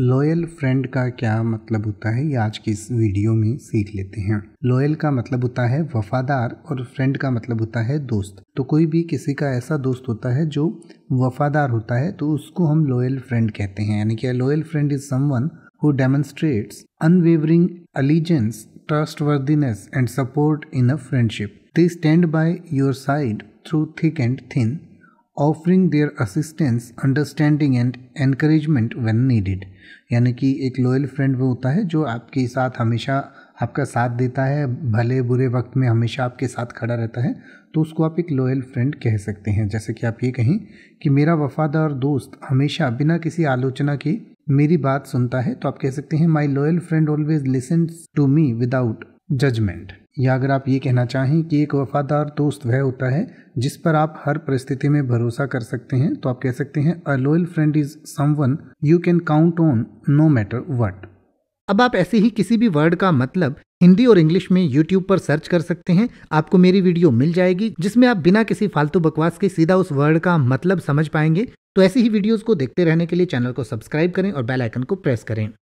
loyal friend का क्या मतलब होता है ये आज की इस वीडियो में सीख लेते हैं लॉयल का मतलब होता है वफादार और फ्रेंड का मतलब होता है दोस्त तो कोई भी किसी का ऐसा दोस्त होता है जो वफादार होता है तो उसको हम लॉयल फ्रेंड कहते हैं यानी कि loyal friend is someone who demonstrates unwavering allegiance trustworthiness and support in a friendship they stand by your side through thick and thin offering their assistance understanding and encouragement when needed यानी कि एक loyal friend वो होता है जो आपके साथ हमेशा आपका साथ देता है भले बुरे वक्त में हमेशा आपके साथ खड़ा रहता है तो उसको आप एक लॉयल फ्रेंड कह सकते हैं जैसे कि आप ये कहें कि मेरा वफादार दोस्त हमेशा बिना किसी आलोचना के मेरी बात सुनता है तो आप कह सकते हैं my loyal friend always listen to me without judgement या अगर आप ये कहना चाहें कि एक वफादार दोस्त वह होता है जिस पर आप हर परिस्थिति में भरोसा कर सकते हैं तो आप कह सकते हैं a loyal friend is someone you can count on no matter what अब आप ऐसे ही किसी भी वर्ड का मतलब हिंदी और इंग्लिश में यूट्यूब पर सर्च कर सकते हैं आपको मेरी वीडियो मिल जाएगी जिसमें आप बिना किसी फालतू बकवास के सीधा उस वर्ड का मतलब समझ पाएंगे तो ऐसी ही वीडियोस को देखते रहने के लिए चैनल को सब्सक्राइब करें और बेल आइकन को प्रेस करें